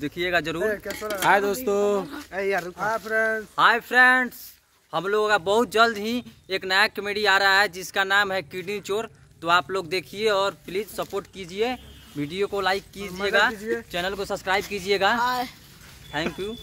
दिखिएगा जरूर हाय दोस्तों hi friends हम लोगों का बहुत जल्द ही एक नया कॉमेडी आ रहा है जिसका नाम है किडनी चोर तो आप लोग देखिए और प्लीज सपोर्ट कीजिए वीडियो को लाइक कीजिएगा चैनल को सब्सक्राइब कीजिएगा थैंक यू